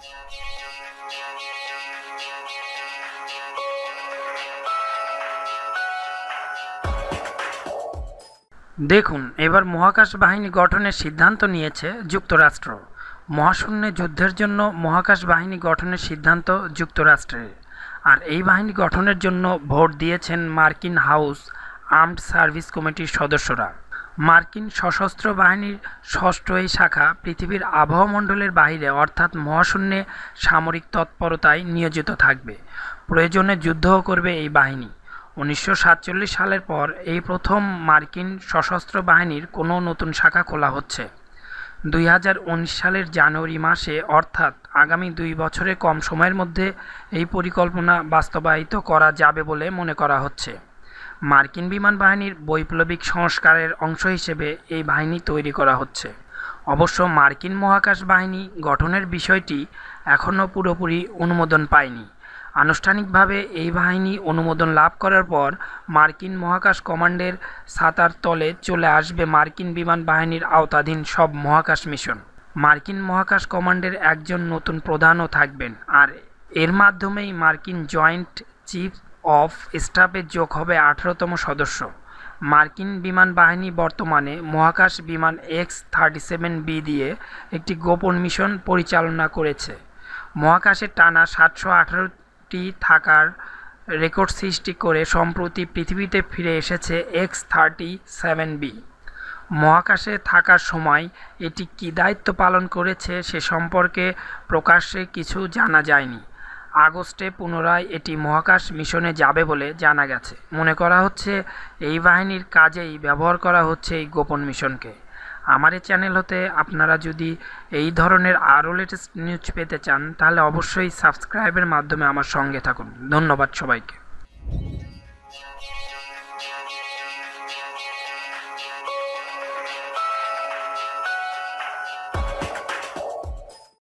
দেখুন এবার মহাকাশ বাহিনী গঠনের সিদ্ধান্ত নিয়েছে যুক্তরাষ্ট্র মহাশূন্য যুদ্ধের জন্য মহাকাশ বাহিনী গঠনের সিদ্ধান্ত যুক্তরাষ্ট্রের আর এই বাহিনী গঠনের জন্য ভোট দিয়েছেন মার্কিন হাউস আর্মড সার্ভিস কমিটির সদস্যরা মার্কিন সশস্ত্র বাহিনীর ষষ্ঠ এই শাখা পৃথিবীর আবহমণ্ডলের বাইরে অর্থাৎ মহাশূন্যে সামরিক তৎপরতায় নিয়োজিত থাকবে প্রয়োজনে যুদ্ধও করবে এই বাহিনী উনিশশো সালের পর এই প্রথম মার্কিন সশস্ত্র বাহিনীর কোনো নতুন শাখা খোলা হচ্ছে দুই সালের জানুয়ারি মাসে অর্থাৎ আগামী দুই বছরে কম সময়ের মধ্যে এই পরিকল্পনা বাস্তবায়িত করা যাবে বলে মনে করা হচ্ছে মার্কিন বিমান বাহিনীর বৈপ্লবিক সংস্কারের অংশ হিসেবে এই বাহিনী তৈরি করা হচ্ছে অবশ্য মার্কিন মহাকাশ বাহিনী গঠনের বিষয়টি এখনও পুরোপুরি অনুমোদন পায়নি আনুষ্ঠানিকভাবে এই বাহিনী অনুমোদন লাভ করার পর মার্কিন মহাকাশ কমান্ডের সাতার তলে চলে আসবে মার্কিন বিমান বাহিনীর আওতাধীন সব মহাকাশ মিশন মার্কিন মহাকাশ কমান্ডের একজন নতুন প্রধানও থাকবেন আর এর মাধ্যমেই মার্কিন জয়েন্ট চিফ অফ স্টাফে যোগ হবে আঠারোতম সদস্য মার্কিন বিমান বাহিনী বর্তমানে মহাকাশ বিমান এক্স থার্টি সেভেন বি দিয়ে একটি গোপন মিশন পরিচালনা করেছে মহাকাশে টানা সাতশো আঠারোটি থাকার রেকর্ড সৃষ্টি করে সম্প্রতি পৃথিবীতে ফিরে এসেছে এক্স থার্টি সেভেন বি মহাকাশে থাকার সময় এটি কী দায়িত্ব পালন করেছে সে সম্পর্কে প্রকাশ্যে কিছু জানা যায়নি আগস্টে পুনরায় এটি মহাকাশ মিশনে যাবে বলে জানা গেছে মনে করা হচ্ছে এই বাহিনীর কাজেই ব্যবহার করা হচ্ছে এই গোপন মিশনকে আমার এই চ্যানেল হতে আপনারা যদি এই ধরনের আরও লেটেস্ট নিউজ পেতে চান তাহলে অবশ্যই সাবস্ক্রাইবের মাধ্যমে আমার সঙ্গে থাকুন ধন্যবাদ সবাইকে